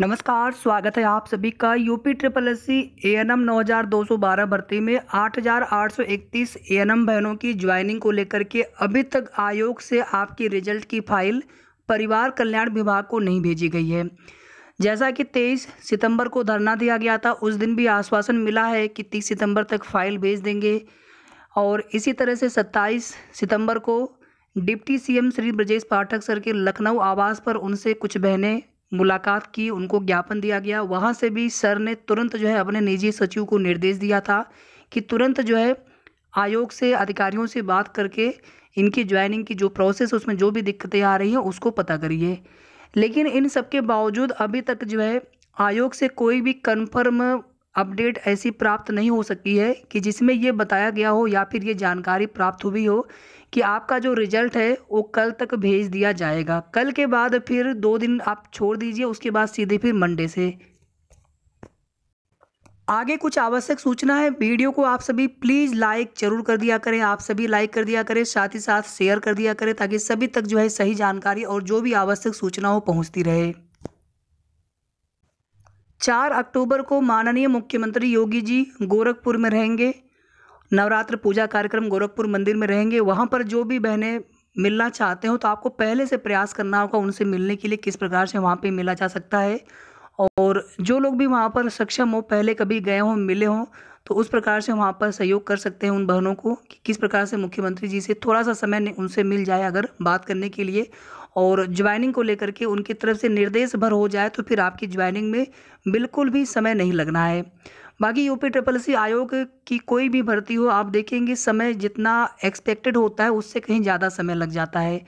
नमस्कार स्वागत है आप सभी का UP triple S C A N M नौ हज़ार दो सौ बारह भर्ती में आठ हज़ार आठ सौ इकतीस ए एन एम बहनों की ज्वाइनिंग को लेकर के अभी तक आयोग से आपकी रिजल्ट की फाइल परिवार कल्याण विभाग को नहीं भेजी गई है जैसा कि तेईस सितंबर को धरना दिया गया था उस दिन भी आश्वासन मिला है कि तीस सितंबर तक फाइल भेज देंगे और इसी तरह से सत्ताईस सितंबर को deputy CM Shri Brajesh Pathak sir के लखनऊ आवास पर उनसे कुछ बहनें मुलाकात की उनको ज्ञापन दिया गया वहाँ से भी सर ने तुरंत जो है अपने निजी सचिव को निर्देश दिया था कि तुरंत जो है आयोग से अधिकारियों से बात करके इनकी ज्वाइनिंग की जो प्रोसेस उसमें जो भी दिक्कतें आ रही हैं उसको पता करिए लेकिन इन सब के बावजूद अभी तक जो है आयोग से कोई भी कन्फर्म अपडेट ऐसी प्राप्त नहीं हो सकी है कि जिसमें ये बताया गया हो या फिर ये जानकारी प्राप्त हुई हो कि आपका जो रिजल्ट है वो कल तक भेज दिया जाएगा कल के बाद फिर दो दिन आप छोड़ दीजिए उसके बाद सीधे फिर मंडे से आगे कुछ आवश्यक सूचना है वीडियो को आप सभी प्लीज़ लाइक जरूर कर दिया करें आप सभी लाइक कर दिया करें साथ ही साथ शेयर कर दिया करें ताकि सभी तक जो है सही जानकारी और जो भी आवश्यक सूचना हो पहुँचती रहे चार अक्टूबर को माननीय मुख्यमंत्री योगी जी गोरखपुर में रहेंगे नवरात्र पूजा कार्यक्रम गोरखपुर मंदिर में रहेंगे वहाँ पर जो भी बहनें मिलना चाहते हो तो आपको पहले से प्रयास करना होगा उनसे मिलने के लिए किस प्रकार से वहाँ पे मिला जा सकता है और जो लोग भी वहाँ पर सक्षम हो पहले कभी गए हों मिले हों तो उस प्रकार से वहाँ पर सहयोग कर सकते हैं उन बहनों को कि किस प्रकार से मुख्यमंत्री जी से थोड़ा सा समय उनसे मिल जाए अगर बात करने के लिए और ज्वाइनिंग को लेकर के उनकी तरफ से निर्देश भर हो जाए तो फिर आपकी ज्वाइनिंग में बिल्कुल भी समय नहीं लगना है बाकी यूपी ट्रिपल सी आयोग की कोई भी भर्ती हो आप देखेंगे समय जितना एक्सपेक्टेड होता है उससे कहीं ज़्यादा समय लग जाता है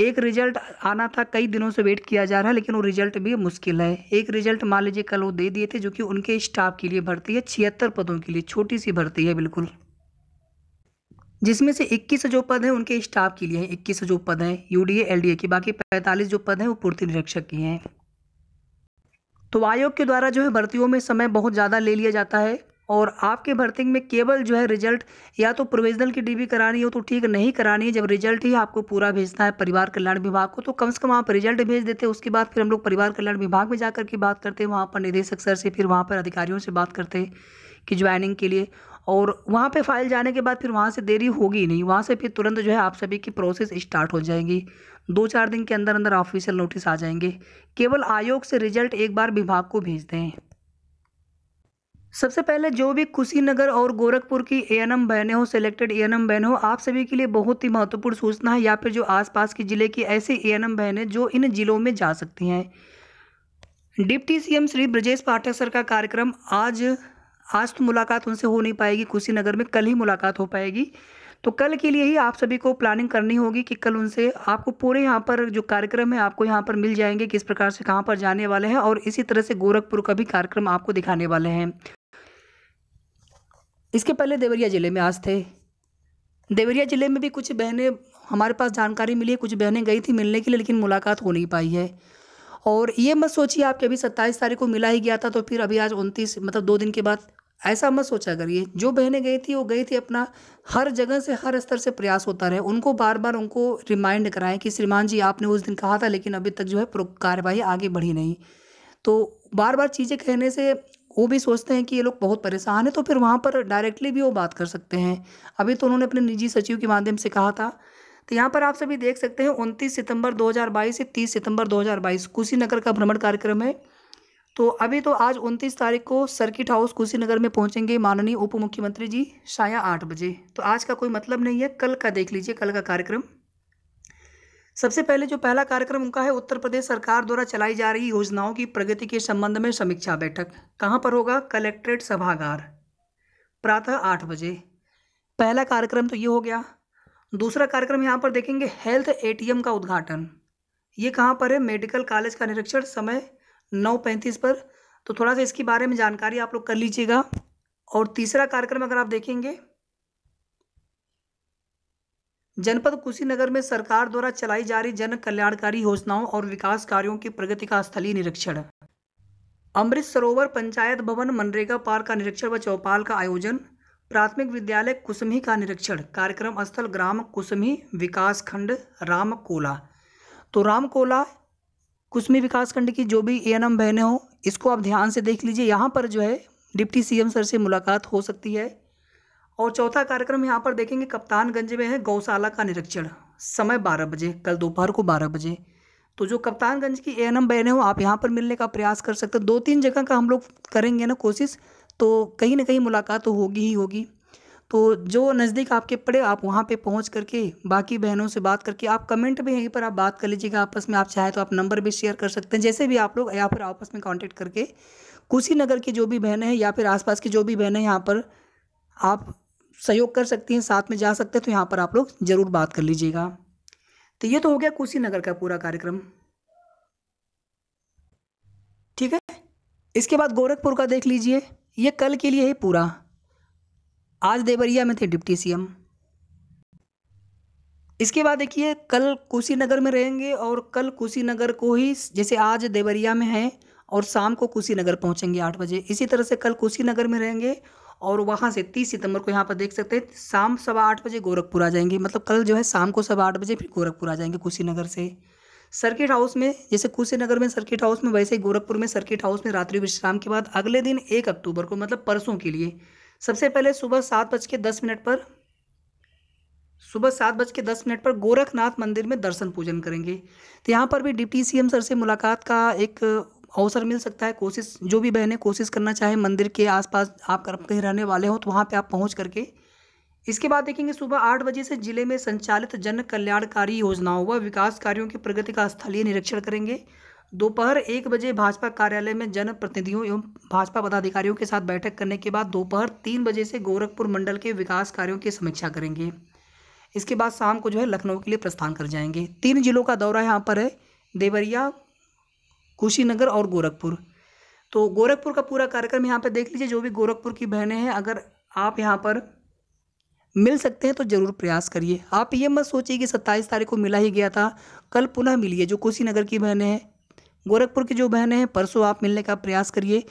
एक रिजल्ट आना था कई दिनों से वेट किया जा रहा है लेकिन वो रिजल्ट भी मुश्किल है एक रिजल्ट मान लीजिए कल वो दे दिए थे जो कि उनके स्टाफ के लिए भर्ती है छिहत्तर पदों के लिए छोटी सी भर्ती है बिल्कुल जिसमें से इक्कीस जो पद हैं उनके स्टाफ के लिए हैं इक्कीस जो पद हैं यूडीए एलडीए के बाकी पैंतालीस जो पद हैं वो पूर्ति निरीक्षक के हैं तो आयोग के द्वारा जो है भर्तियों में समय बहुत ज़्यादा ले लिया जाता है और आपके भर्ती में केवल जो है रिजल्ट या तो प्रोविजनल की डीबी करानी हो तो ठीक नहीं करानी है जब रिजल्ट ही आपको पूरा भेजना है परिवार कल्याण विभाग को तो कम से कम आप रिजल्ट भेज देते हैं उसके बाद फिर हम लोग परिवार कल्याण विभाग में जाकर के बात करते हैं वहाँ पर निदेशक सर से फिर वहाँ पर अधिकारियों से बात करते हैं कि ज्वाइनिंग के लिए और वहाँ पे फाइल जाने के बाद फिर वहाँ से देरी होगी नहीं वहाँ से फिर तुरंत जो है आप सभी की प्रोसेस स्टार्ट हो जाएगी दो चार दिन के अंदर अंदर ऑफिशियल नोटिस आ जाएंगे केवल आयोग से रिजल्ट एक बार विभाग को भेज दें सबसे पहले जो भी कुशीनगर और गोरखपुर की ए एन एम बहने हो सिलेक्टेड ए एन एम बहन हो आप सभी के लिए बहुत ही महत्वपूर्ण सूचना है या फिर जो आसपास के ज़िले की ऐसी ए एन एम बहनें जो इन जिलों में जा सकती हैं deputy CM Shri Brajesh Pathak sir का कार्यक्रम आज आज तो मुलाकात उनसे हो नहीं पाएगी कुशीनगर में कल ही मुलाकात हो पाएगी तो कल के लिए ही आप सभी को प्लानिंग करनी होगी कि कल उनसे आपको पूरे यहाँ पर जो कार्यक्रम है आपको यहाँ पर मिल जाएंगे किस प्रकार से कहाँ पर जाने वाले हैं और इसी तरह से गोरखपुर का भी कार्यक्रम आपको दिखाने वाले हैं इसके पहले देवरिया ज़िले में आज थे देवरिया ज़िले में भी कुछ बहनें हमारे पास जानकारी मिली है कुछ बहनें गई थी मिलने के लिए लेकिन मुलाकात हो नहीं पाई है और ये मत सोचिए आपके अभी सत्ताईस तारीख को मिला ही गया था तो फिर अभी आज उनतीस मतलब दो दिन के बाद ऐसा मत सोचा करिए जो बहनें गई थी वो गई थी अपना हर जगह से हर स्तर से प्रयास होता रहे उनको बार बार उनको रिमाइंड कराएं कि श्रीमान जी आपने उस दिन कहा था लेकिन अभी तक जो है कार्रवाई आगे बढ़ी नहीं तो बार बार चीज़ें कहने से वो भी सोचते हैं कि ये लोग बहुत परेशान है तो फिर वहाँ पर डायरेक्टली भी वो बात कर सकते हैं अभी तो उन्होंने अपने निजी सचिव के माध्यम से कहा था तो यहाँ पर आप सभी देख सकते हैं उनतीस सितंबर 2022 से 30 सितंबर 2022 कुशीनगर का भ्रमण कार्यक्रम है तो अभी तो आज उनतीस तारीख को सर्किट हाउस कुशीनगर में पहुंचेंगे माननीय उप मुख्यमंत्री जी साया आठ बजे तो आज का कोई मतलब नहीं है कल का देख लीजिए कल का कार्यक्रम सबसे पहले जो पहला कार्यक्रम उनका है उत्तर प्रदेश सरकार द्वारा चलाई जा रही योजनाओं की प्रगति के संबंध में समीक्षा बैठक कहाँ पर होगा कलेक्ट्रेट सभागार प्रातः आठ बजे पहला कार्यक्रम तो ये हो गया दूसरा कार्यक्रम यहाँ पर देखेंगे हेल्थ एटीएम का उद्घाटन ये कहाँ पर है मेडिकल कॉलेज का निरीक्षण समय नौ पैंतीस पर तो थोड़ा सा इसके बारे में जानकारी आप लोग कर लीजिएगा और तीसरा कार्यक्रम अगर आप देखेंगे जनपद कुशीनगर में सरकार द्वारा चलाई जा रही जन कल्याणकारी योजनाओं और विकास कार्यों की प्रगति का स्थलीय निरीक्षण अमृत सरोवर पंचायत भवन मनरेगा पार्क का निरीक्षण व चौपाल का आयोजन प्राथमिक विद्यालय कुसमी का निरीक्षण कार्यक्रम स्थल ग्राम कुसमी विकास खंड रामकोला तो रामकोला कुसमी विकासखंड की जो भी ए एन एम बहने हो इसको आप ध्यान से देख लीजिए यहाँ पर जो है डिप्टी सीएम सर से मुलाकात हो सकती है और चौथा कार्यक्रम यहाँ पर देखेंगे कप्तानगंज में है गौशाला का निरीक्षण समय बारह बजे कल दोपहर को बारह बजे तो जो कप्तानगंज की ए एन एम बहनें हों आप यहाँ पर मिलने का प्रयास कर सकते हो दो तीन जगह का हम लोग करेंगे ना कोशिश तो कहीं ना कहीं मुलाकात तो होगी ही होगी तो जो नज़दीक आपके पड़े आप वहाँ पे पहुँच करके बाकी बहनों से बात करके आप कमेंट भी यहीं पर आप बात कर लीजिएगा आपस में आप चाहे तो आप नंबर भी शेयर कर सकते हैं जैसे भी आप लोग या फिर आपस में कांटेक्ट करके कुशीनगर की जो भी बहनें हैं या फिर आसपास की जो भी बहनें यहाँ पर आप सहयोग कर सकती हैं साथ में जा सकते हैं तो यहाँ पर आप लोग ज़रूर बात कर लीजिएगा तो ये तो हो गया कुशीनगर का पूरा कार्यक्रम ठीक है इसके बाद गोरखपुर का देख लीजिए ये कल के लिए है पूरा आज देवरिया में थे डिप्टी सीएम इसके बाद देखिए कल कुशीनगर में रहेंगे और कल कुशीनगर को ही जैसे आज देवरिया में हैं और शाम को कुशीनगर पहुंचेंगे आठ बजे इसी तरह से कल कुशीनगर में रहेंगे और वहां से तीस सितंबर को यहाँ पर देख सकते हैं शाम सवा आठ बजे गोरखपुर आ जाएंगे मतलब कल जो है शाम को सवा आठ बजे फिर गोरखपुर आ जाएंगे कुशीनगर से सर्किट हाउस में जैसे कुशीनगर में सर्किट हाउस में वैसे ही गोरखपुर में सर्किट हाउस में रात्रि विश्राम के बाद अगले दिन एक अक्टूबर को मतलब परसों के लिए सबसे पहले सुबह सात बज के दस मिनट पर सुबह सात बज के दस मिनट पर गोरखनाथ मंदिर में दर्शन पूजन करेंगे तो यहाँ पर भी डिप्टी सीएम सर से मुलाकात का एक अवसर मिल सकता है कोशिश जो भी बहनें कोशिश करना चाहें मंदिर के आसपास आप कहीं रहने वाले हो तो वहाँ पे आप पहुँच करके इसके बाद देखेंगे सुबह आठ बजे से जिले में संचालित जन कल्याणकारी योजनाओं व विकास कार्यों की प्रगति का स्थलीय निरीक्षण करेंगे दोपहर एक बजे भाजपा कार्यालय में जनप्रतिनिधियों एवं भाजपा पदाधिकारियों के साथ बैठक करने के बाद दोपहर तीन बजे से गोरखपुर मंडल के विकास कार्यों की समीक्षा करेंगे इसके बाद शाम को जो है लखनऊ के लिए प्रस्थान कर जाएंगे तीन जिलों का दौरा यहाँ पर है देवरिया कुशीनगर और गोरखपुर तो गोरखपुर का पूरा कार्यक्रम यहाँ पर देख लीजिए जो भी गोरखपुर की बहनें हैं अगर आप यहाँ पर मिल सकते हैं तो ज़रूर प्रयास करिए आप ये मत सोचिए कि सत्ताईस तारीख को मिला ही गया था कल पुनः मिलिए जो कुशीनगर की बहनें हैं गोरखपुर की जो बहनें हैं परसों आप मिलने का प्रयास करिए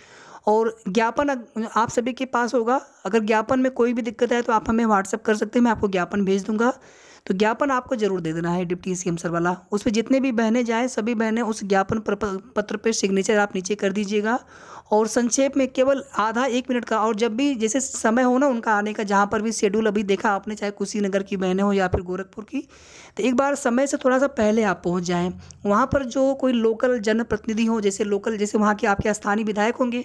और ज्ञापन आप सभी के पास होगा अगर ज्ञापन में कोई भी दिक्कत है तो आप हमें व्हाट्सअप कर सकते हैं मैं आपको ज्ञापन भेज दूँगा तो ज्ञापन आपको जरूर दे देना है डिप्टी सी एम सर वाला उसमें जितने भी बहनें जाएँ सभी बहनें उस ज्ञापन पत्र पर सिग्नेचर आप नीचे कर दीजिएगा और संक्षेप में केवल आधा एक मिनट का और जब भी जैसे समय हो ना उनका आने का जहाँ पर भी शेड्यूल अभी देखा आपने चाहे कुशीनगर की बहनें हो या फिर गोरखपुर की तो एक बार समय से थोड़ा सा पहले आप पहुँच जाएँ वहाँ पर जो कोई लोकल जनप्रतिनिधि हो जैसे लोकल जैसे वहाँ के आपके स्थानीय विधायक होंगे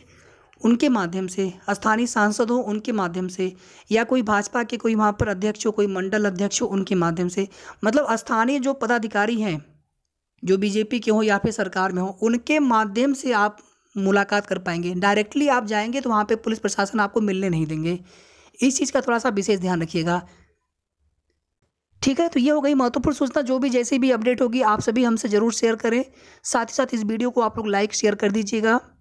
उनके माध्यम से स्थानीय सांसद हो उनके माध्यम से या कोई भाजपा के कोई वहाँ पर अध्यक्ष हो कोई मंडल अध्यक्ष हो उनके माध्यम से मतलब स्थानीय जो पदाधिकारी हैं जो बीजेपी के हो या फिर सरकार में हो उनके माध्यम से आप मुलाकात कर पाएंगे डायरेक्टली आप जाएंगे तो वहाँ पे पुलिस प्रशासन आपको मिलने नहीं देंगे इस चीज़ का थोड़ा सा विशेष ध्यान रखिएगा ठीक है तो ये हो गई महत्वपूर्ण सूचना जो भी जैसी भी अपडेट होगी आप सभी हमसे ज़रूर शेयर करें साथ ही साथ इस वीडियो को आप लोग लाइक शेयर कर दीजिएगा